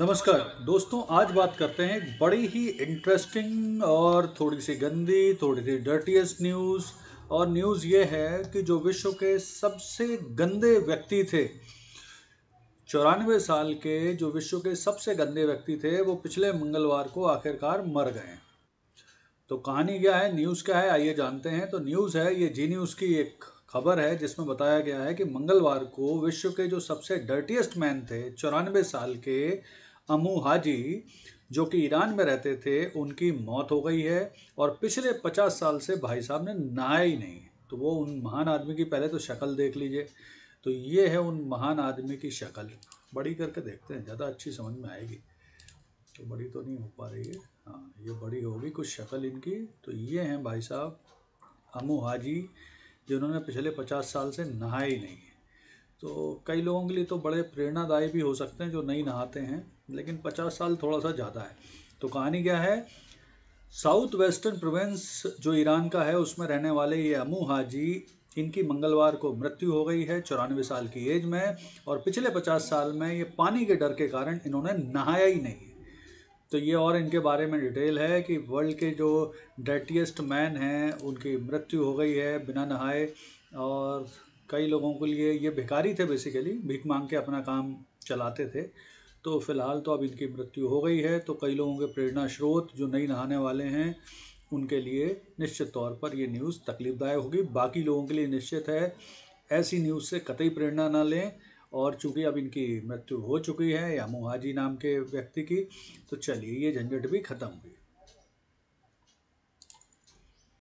नमस्कार दोस्तों आज बात करते हैं एक बड़ी ही इंटरेस्टिंग और थोड़ी सी गंदी थोड़ी सी डर्टीएस्ट न्यूज़ और न्यूज़ ये है कि जो विश्व के सबसे गंदे व्यक्ति थे चौरानवे साल के जो विश्व के सबसे गंदे व्यक्ति थे वो पिछले मंगलवार को आखिरकार मर गए तो कहानी क्या है न्यूज़ क्या है आइए जानते हैं तो न्यूज़ है ये जी न्यूज़ की एक खबर है जिसमें बताया गया है कि मंगलवार को विश्व के जो सबसे डर्टीएस्ट मैन थे चौरानवे साल के अमू हाजी जो कि ईरान में रहते थे उनकी मौत हो गई है और पिछले पचास साल से भाई साहब ने नहाया ही नहीं तो वो उन महान आदमी की पहले तो शक्ल देख लीजिए तो ये है उन महान आदमी की शक्ल बड़ी करके देखते हैं ज़्यादा अच्छी समझ में आएगी तो बड़ी तो नहीं हो पा रही है हाँ ये बड़ी होगी कुछ शक्ल इनकी तो ये हैं भाई साहब अमू हाजी जिन्होंने पिछले पचास साल से नहाया ही नहीं है तो कई लोगों के लिए तो बड़े प्रेरणादायी भी हो सकते हैं जो नहीं नहाते हैं लेकिन पचास साल थोड़ा सा ज़्यादा है तो कहानी क्या है साउथ वेस्टर्न प्रोविंस जो ईरान का है उसमें रहने वाले ये अमू हाजी इनकी मंगलवार को मृत्यु हो गई है चौरानवे साल की एज में और पिछले पचास साल में ये पानी के डर के कारण इन्होंने नहाया ही नहीं तो ये और इनके बारे में डिटेल है कि वर्ल्ड के जो डर्टिएस्ट मैन हैं उनकी मृत्यु हो गई है बिना नहाए और कई लोगों के लिए ये भिखारी थे बेसिकली भीख मांग के अपना काम चलाते थे तो फ़िलहाल तो अब इनकी मृत्यु हो गई है तो कई लोगों के प्रेरणा स्रोत जो नई नहाने वाले हैं उनके लिए निश्चित तौर पर ये न्यूज़ तकलीफ़दायक होगी बाकी लोगों के लिए निश्चित है ऐसी न्यूज़ से कतई प्रेरणा ना लें और चूंकि अब इनकी मृत्यु हो चुकी है या मुहाजी नाम के व्यक्ति की तो चलिए ये झंझट भी ख़त्म हुई